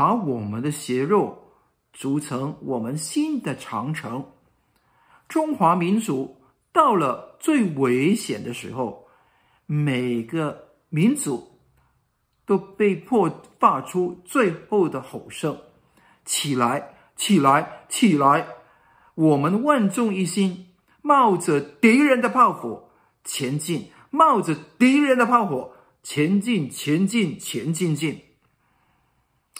把我们的血肉筑成我们新的长城。中华民族到了最危险的时候，每个民族都被迫发出最后的吼声：起来，起来，起来！我们万众一心，冒着敌人的炮火前进，冒着敌人的炮火前进，前进，前进，进！